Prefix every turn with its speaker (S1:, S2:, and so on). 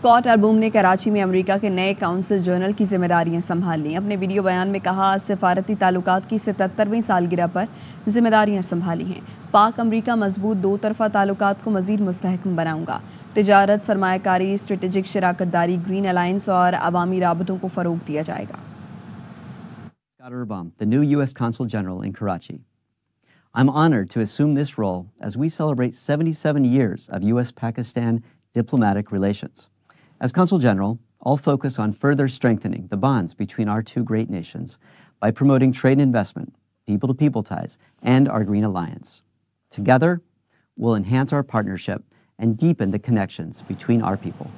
S1: Scott अरबूम ने कराची में America के नए काउंसिल जनरल की जिम्मेदारियां संभाल लीं अपने वीडियो बयान में कहा सफारती ताल्लुक की सतहत्तरवीं सालगिरह पर जिम्मेदारियां संभाली हैं पाक अमेरिका मजबूत दो तरफा ताल्लुक को मजीद मुस्तकम बनाऊंगा तजारत सरमाकारी स्ट्रेटिक शराकत दारी ग्रीन अलायंस और अवामी रबतों को फ़रोग दिया जाएगा
S2: I'm honored to assume this role as we celebrate 77 years of U.S. Pakistan diplomatic relations. As Consul General, I'll focus on further strengthening the bonds between our two great nations by promoting trade and investment, people to people ties, and our Green Alliance. Together, we'll enhance our partnership and deepen the connections between our people.